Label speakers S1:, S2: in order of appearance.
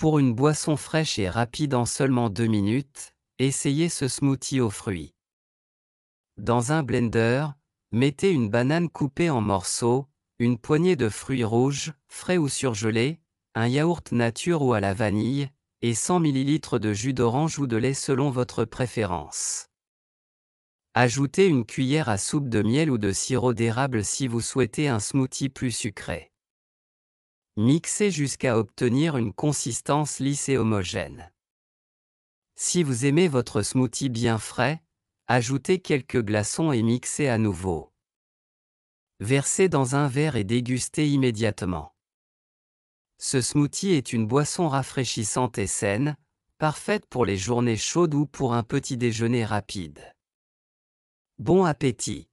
S1: Pour une boisson fraîche et rapide en seulement 2 minutes, essayez ce smoothie aux fruits. Dans un blender, mettez une banane coupée en morceaux, une poignée de fruits rouges, frais ou surgelés, un yaourt nature ou à la vanille, et 100 ml de jus d'orange ou de lait selon votre préférence. Ajoutez une cuillère à soupe de miel ou de sirop d'érable si vous souhaitez un smoothie plus sucré. Mixez jusqu'à obtenir une consistance lisse et homogène. Si vous aimez votre smoothie bien frais, ajoutez quelques glaçons et mixez à nouveau. Versez dans un verre et dégustez immédiatement. Ce smoothie est une boisson rafraîchissante et saine, parfaite pour les journées chaudes ou pour un petit déjeuner rapide. Bon appétit